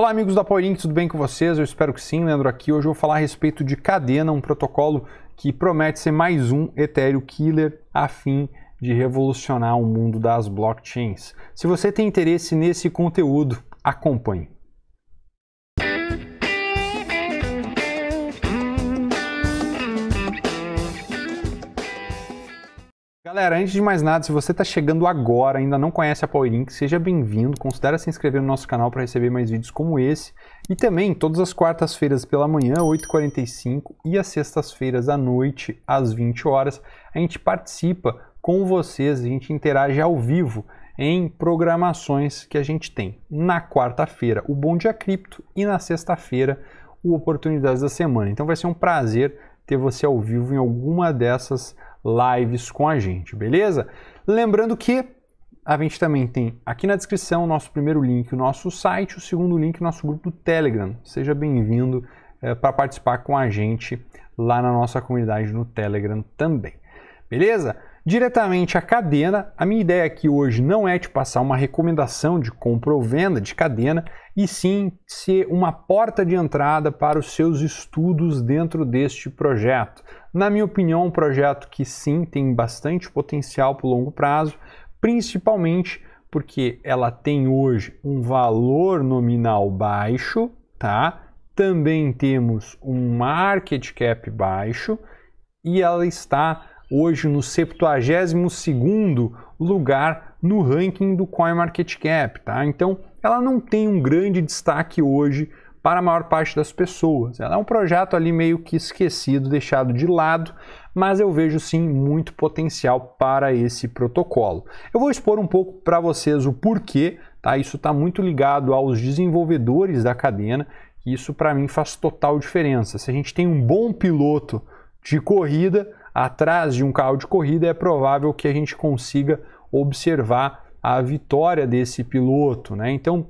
Olá, amigos da PowerLink, tudo bem com vocês? Eu espero que sim, Leandro aqui. Hoje eu vou falar a respeito de Cadena, um protocolo que promete ser mais um Ethereum killer a fim de revolucionar o mundo das blockchains. Se você tem interesse nesse conteúdo, acompanhe. Galera, antes de mais nada, se você está chegando agora ainda não conhece a PowerLink, seja bem-vindo. Considere se inscrever no nosso canal para receber mais vídeos como esse. E também, todas as quartas-feiras pela manhã, 8h45, e às sextas-feiras à noite, às 20 horas, a gente participa com vocês, a gente interage ao vivo em programações que a gente tem. Na quarta-feira, o Bom Dia Cripto e na sexta-feira, o Oportunidades da Semana. Então vai ser um prazer ter você ao vivo em alguma dessas lives com a gente, beleza? Lembrando que a gente também tem aqui na descrição o nosso primeiro link, o nosso site, o segundo link, o nosso grupo do Telegram. Seja bem-vindo é, para participar com a gente lá na nossa comunidade no Telegram também. Beleza? diretamente à cadena. A minha ideia aqui hoje não é te passar uma recomendação de compra ou venda de cadena, e sim ser uma porta de entrada para os seus estudos dentro deste projeto. Na minha opinião, é um projeto que sim tem bastante potencial para o longo prazo, principalmente porque ela tem hoje um valor nominal baixo, tá? Também temos um market cap baixo e ela está hoje no 72º lugar no ranking do CoinMarketCap, tá? Então, ela não tem um grande destaque hoje para a maior parte das pessoas. Ela é um projeto ali meio que esquecido, deixado de lado, mas eu vejo sim muito potencial para esse protocolo. Eu vou expor um pouco para vocês o porquê, tá? Isso está muito ligado aos desenvolvedores da cadena, e isso para mim faz total diferença. Se a gente tem um bom piloto de corrida, atrás de um carro de corrida, é provável que a gente consiga observar a vitória desse piloto. Né? Então,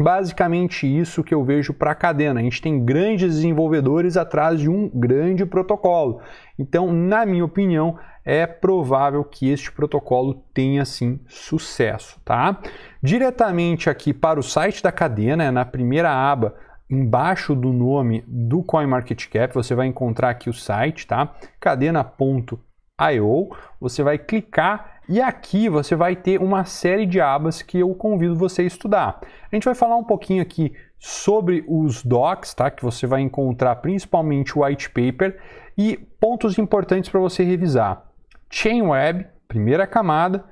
basicamente isso que eu vejo para a cadena. A gente tem grandes desenvolvedores atrás de um grande protocolo. Então, na minha opinião, é provável que este protocolo tenha sim sucesso, tá? Diretamente aqui para o site da cadena, é na primeira aba embaixo do nome do CoinMarketCap, você vai encontrar aqui o site, tá? Cadena.io. Você vai clicar e aqui você vai ter uma série de abas que eu convido você a estudar. A gente vai falar um pouquinho aqui sobre os docs, tá? Que você vai encontrar principalmente o white paper e pontos importantes para você revisar. Chainweb, primeira camada,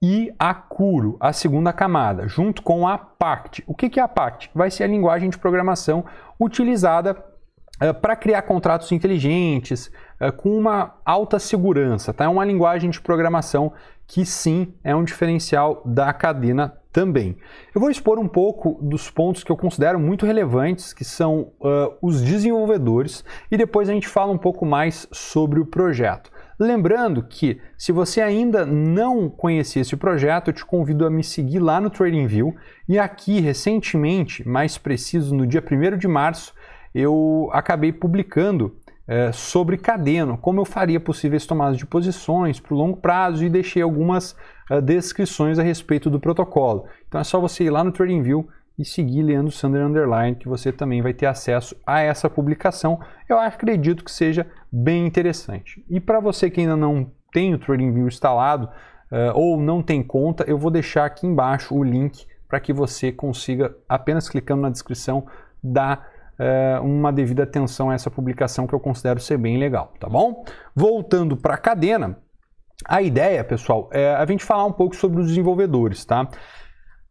e a Curo, a segunda camada, junto com a Pact. O que é a Pact? Vai ser a linguagem de programação utilizada uh, eh, para criar contratos inteligentes, uh, com uma alta segurança. Tá? É uma linguagem de programação que sim é um diferencial da cadena também. Eu vou expor um pouco dos pontos que eu considero muito relevantes, que são uh, os desenvolvedores, e depois a gente fala um pouco mais sobre o projeto. Lembrando que, se você ainda não conhecia esse projeto, eu te convido a me seguir lá no TradingView e aqui, recentemente, mais preciso no dia 1 de março, eu acabei publicando é, sobre Cadeno, como eu faria possíveis tomadas de posições para o longo prazo e deixei algumas é, descrições a respeito do protocolo. Então é só você ir lá no TradingView e seguir Leandro Sander Underline, que você também vai ter acesso a essa publicação. Eu acredito que seja bem interessante. E para você que ainda não tem o TradingView instalado uh, ou não tem conta, eu vou deixar aqui embaixo o link para que você consiga, apenas clicando na descrição, dar uh, uma devida atenção a essa publicação que eu considero ser bem legal, tá bom? Voltando para a cadena, a ideia, pessoal, é a gente falar um pouco sobre os desenvolvedores, tá?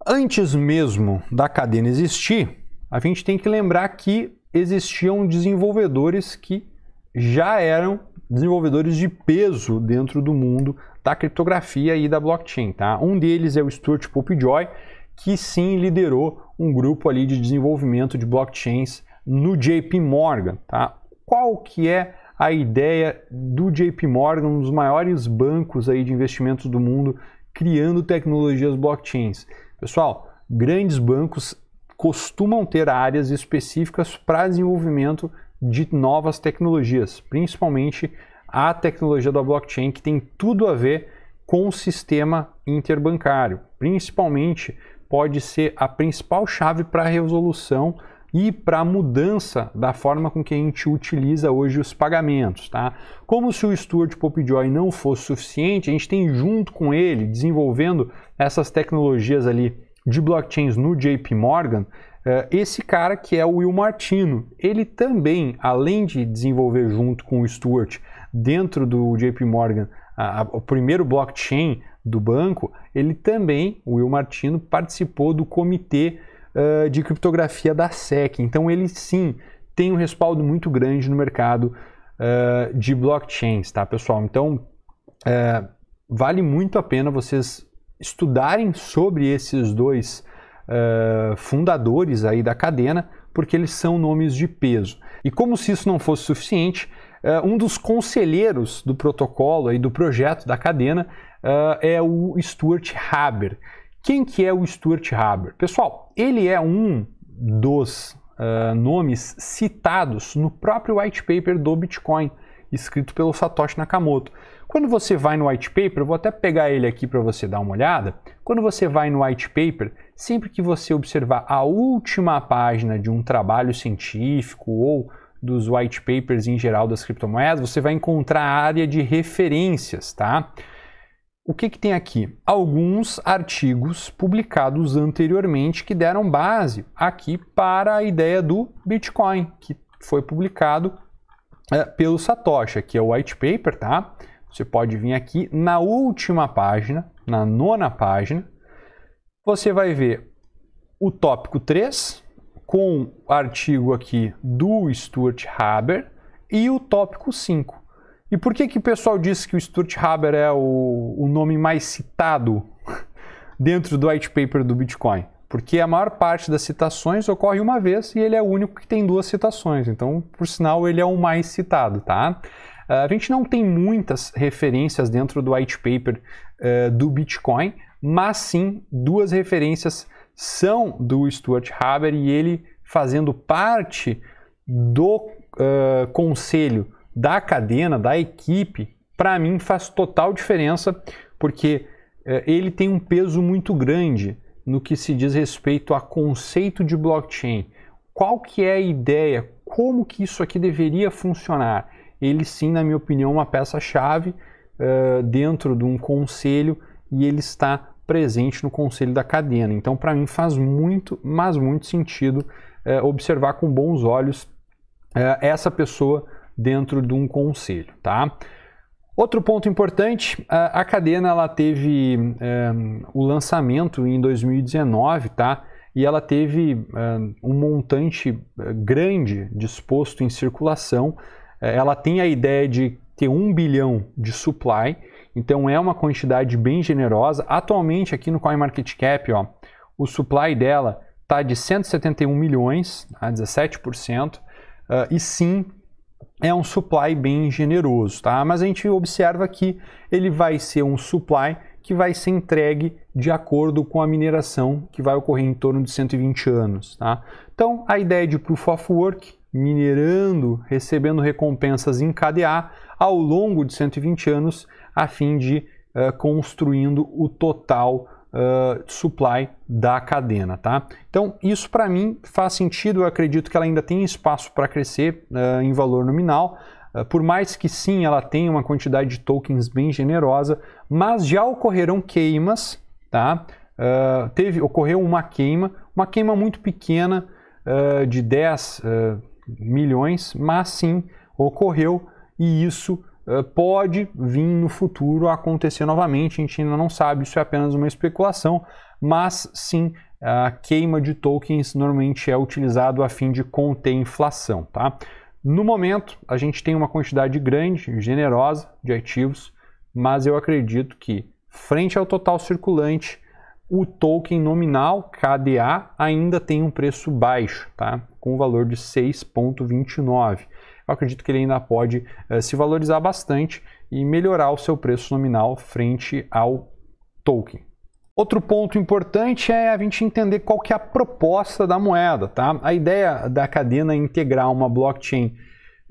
antes mesmo da cadena existir, a gente tem que lembrar que existiam desenvolvedores que já eram desenvolvedores de peso dentro do mundo da criptografia e da blockchain. Tá? Um deles é o Stuart Popejoy, que sim liderou um grupo ali de desenvolvimento de blockchains no JP Morgan. Tá? Qual que é a ideia do JP Morgan, um dos maiores bancos aí de investimentos do mundo, criando tecnologias blockchains? Pessoal, grandes bancos costumam ter áreas específicas para desenvolvimento de novas tecnologias, principalmente a tecnologia da blockchain, que tem tudo a ver com o sistema interbancário. Principalmente, pode ser a principal chave para a resolução e para a mudança da forma com que a gente utiliza hoje os pagamentos. Tá? Como se o Stuart Popejoy não fosse suficiente, a gente tem junto com ele desenvolvendo essas tecnologias ali de blockchains no JP Morgan, eh, esse cara que é o Will Martino, ele também, além de desenvolver junto com o Stuart dentro do JP Morgan a, a, o primeiro blockchain do banco, ele também, o Will Martino, participou do comitê uh, de criptografia da SEC. Então ele sim tem um respaldo muito grande no mercado uh, de blockchains, tá, pessoal? Então uh, vale muito a pena vocês estudarem sobre esses dois fundadores aí da cadena, porque eles são nomes de peso. E como se isso não fosse suficiente, um dos conselheiros do protocolo e do projeto da cadena é o Stuart Haber. Quem que é o Stuart Haber? Pessoal, ele é um dos uh, nomes citados no próprio white paper do Bitcoin, escrito pelo Satoshi Nakamoto. Quando você vai no white paper, eu vou até pegar ele aqui para você dar uma olhada. Quando você vai no white paper, sempre que você observar a última página de um trabalho científico ou dos white papers em geral das criptomoedas, você vai encontrar a área de referências, tá? O que, que tem aqui? Alguns artigos publicados anteriormente que deram base aqui para a ideia do Bitcoin, que foi publicado é, pelo Satoshi, que é o white paper, tá? Você pode vir aqui na última página, na nona página, você vai ver o tópico 3, com o artigo aqui do Stuart Haber, e o tópico 5. E por que, que o pessoal disse que o Stuart Haber é o, o nome mais citado dentro do white paper do Bitcoin? Porque a maior parte das citações ocorre uma vez e ele é o único que tem duas citações. Então, por sinal, ele é o mais citado, tá? Ah, a gente não tem muitas referências dentro do white paper uh, do Bitcoin, mas sim duas referências são do Stuart Haber e ele fazendo parte do uh, conselho da cadena, da equipe, para mim faz total diferença, porque é, ele tem um peso muito grande no que se diz respeito a conceito de blockchain. Qual que é a ideia? Como que isso aqui deveria funcionar? Ele sim, na minha opinião, é uma peça-chave é, dentro de um conselho e ele está presente no conselho da cadena. Então, para mim, faz muito, mas muito sentido é, observar com bons olhos essa pessoa dentro de um conselho, tá? Outro ponto importante, a, Cadena ela teve é, o lançamento em 2019, tá? E ela teve é, um montante é, grande disposto em circulação. É, ela tem a ideia de ter um bilhão de supply, então é uma quantidade bem generosa. Atualmente aqui no CoinMarketCap, ó, o supply dela está de 171 milhões, a 17%. Uh, e sim, é um supply bem generoso, tá? Mas a gente observa que ele vai ser um supply que vai ser entregue de acordo com a mineração que vai ocorrer em torno de 120 anos, tá? Então, a ideia de Proof of Work, minerando, recebendo recompensas em KDA ao longo de 120 anos, a fim de uh, construindo o total uh, supply da cadena, tá? Então, isso para mim faz sentido, eu acredito que ela ainda tem espaço para crescer uh, em valor nominal, por mais que sim ela tenha uma quantidade de tokens bem generosa, mas já ocorreram queimas, tá? Uh, teve, ocorreu uma queima, uma queima muito pequena uh, de 10 uh, milhões, mas sim ocorreu e isso eh, pode vir no futuro acontecer novamente. A gente ainda não sabe, isso é apenas uma especulação, mas sim a queima de tokens normalmente é utilizado a fim de conter inflação, tá? No momento, a gente tem uma quantidade grande, generosa de ativos, mas eu acredito que frente ao total circulante, o token nominal KDA ainda tem um preço baixo, tá? Com o valor de 6.29 eu acredito que ele ainda pode uh, se valorizar bastante e melhorar o seu preço nominal frente ao token. Outro ponto importante é a gente entender qual que é a proposta da moeda, tá? A ideia da cadena é integrar uma blockchain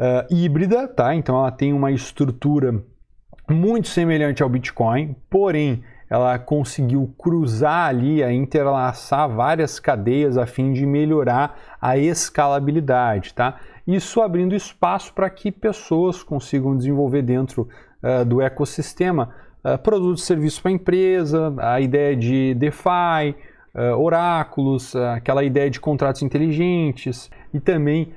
uh, híbrida, tá? Então ela tem uma estrutura muito semelhante ao Bitcoin, porém ela conseguiu cruzar ali, a eh, interlaçar várias cadeias a fim de melhorar a escalabilidade, tá? isso abrindo espaço para que pessoas consigam desenvolver dentro uh, do ecossistema uh, produtos e serviços para a empresa, a ideia de DeFi, uh, oráculos, aquela ideia de contratos inteligentes e também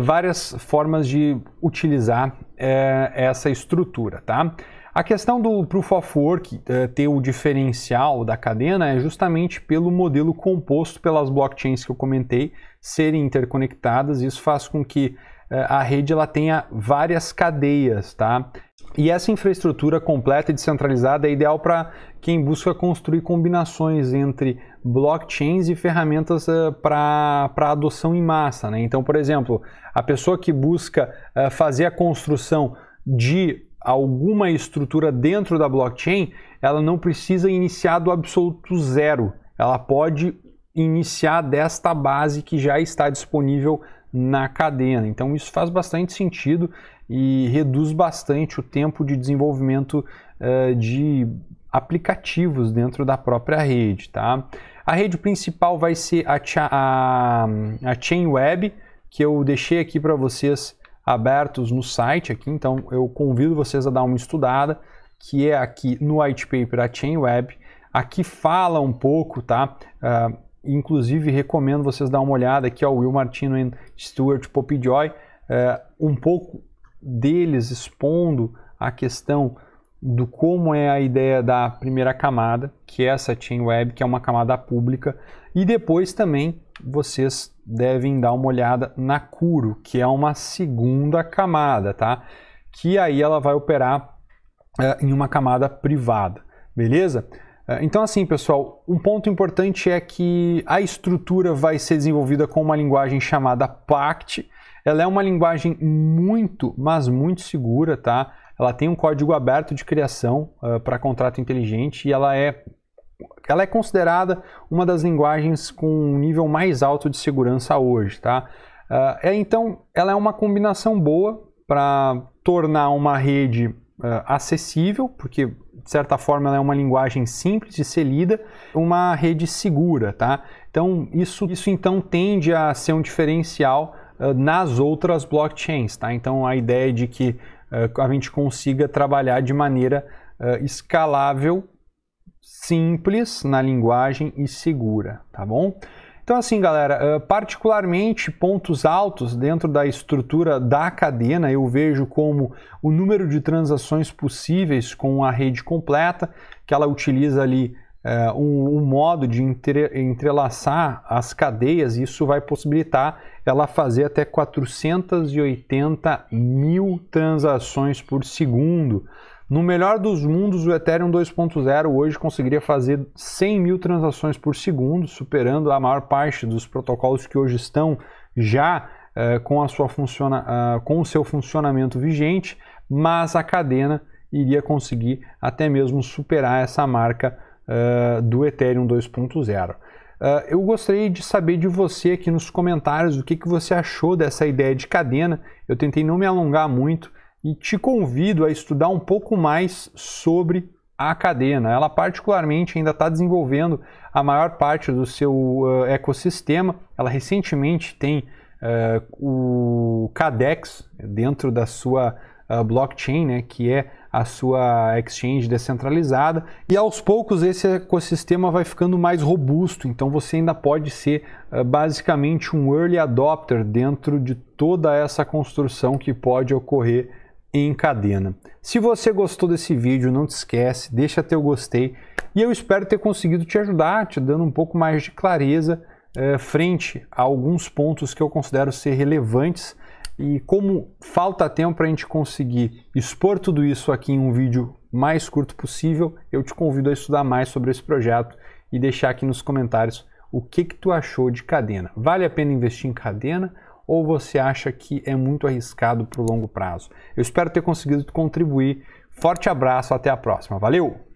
várias formas de utilizar essa estrutura, tá? A questão do Proof of Work uh, ter o diferencial da cadena é justamente pelo modelo composto pelas blockchains que eu comentei, serem interconectadas. Isso faz com que eh, a rede ela tenha várias cadeias, tá? E essa infraestrutura completa e descentralizada é ideal para quem busca construir combinações entre blockchains e ferramentas uh, eh, para adoção em massa. Né? Então, por exemplo, a pessoa que busca uh, fazer a construção de alguma estrutura dentro da blockchain, ela não precisa iniciar do absoluto zero. Ela pode iniciar desta base que já está disponível na cadeia. Então isso faz bastante sentido e reduz bastante o tempo de desenvolvimento uh, de aplicativos dentro da própria rede, tá? A rede principal vai ser a, cha a, Chain Web, que eu deixei aqui para vocês abertos no site aqui, então eu convido vocês a dar uma estudada, que é aqui no white paper a Web. Aqui fala um pouco, tá? Uh, Inclusive, recomendo vocês dar uma olhada aqui ao Will Martino e Stuart Popejoy, é, um pouco deles expondo a questão do como é a ideia da primeira camada, que é essa chain web, que é uma camada pública, e depois também vocês devem dar uma olhada na Curo, que é uma segunda camada, tá? Que aí ela vai operar é, em uma camada privada, beleza? É, então, assim, pessoal, um ponto importante é que a estrutura vai ser desenvolvida com uma linguagem chamada PACT. Ela é uma linguagem muito, mas muito segura, tá? Ela tem um código aberto de criação uh, para contrato inteligente e ela é, ela é considerada uma das linguagens com um nível mais alto de segurança hoje, tá? Uh, é, então, ela é uma combinação boa para tornar uma rede é, acessível, porque de certa forma ela é uma linguagem simples de ser lida, uma rede segura, tá? Então isso, isso então tende a ser um diferencial uh, nas outras blockchains, tá? Então a ideia de que uh, a gente consiga trabalhar de maneira uh, escalável, simples na linguagem e segura, tá bom? Então, assim, galera, eh, particularmente pontos altos dentro da estrutura da cadena, eu vejo como o número de transações possíveis com a rede completa, que ela utiliza ali eh, um, modo de entrelaçar as cadeias, e isso vai possibilitar ela fazer até 480 mil transações por segundo. No melhor dos mundos, o Ethereum 2.0 hoje conseguiria fazer 100 mil transações por segundo, superando a maior parte dos protocolos que hoje estão já uh, com, a sua funciona, uh, com o seu funcionamento vigente, mas a cadena iria conseguir até mesmo superar essa marca uh, do Ethereum 2.0. Eh, eu gostaria de saber de você aqui nos comentários o que, que você achou dessa ideia de cadena. Eu tentei não me alongar muito, e te convido a estudar um pouco mais sobre a cadena. Ela particularmente ainda está desenvolvendo a maior parte do seu uh, ecossistema. Ela recentemente tem uh, o Cadex dentro da sua uh, blockchain, né, que é a sua exchange descentralizada. E aos poucos esse ecossistema vai ficando mais robusto, então você ainda pode ser basicamente um early adopter dentro de toda essa construção que pode ocorrer em cadena. Se você gostou desse vídeo, não te esquece, deixa teu gostei e eu espero ter conseguido te ajudar, te dando um pouco mais de clareza eh, frente a alguns pontos que eu considero ser relevantes e como falta tempo para a gente conseguir expor tudo isso aqui em um vídeo mais curto possível, eu te convido a estudar mais sobre esse projeto e deixar aqui nos comentários o que, que tu achou de cadena. Vale a pena investir em cadena? ou você acha que é muito arriscado para o longo prazo? Eu espero ter conseguido contribuir. Forte abraço, até a próxima. Valeu!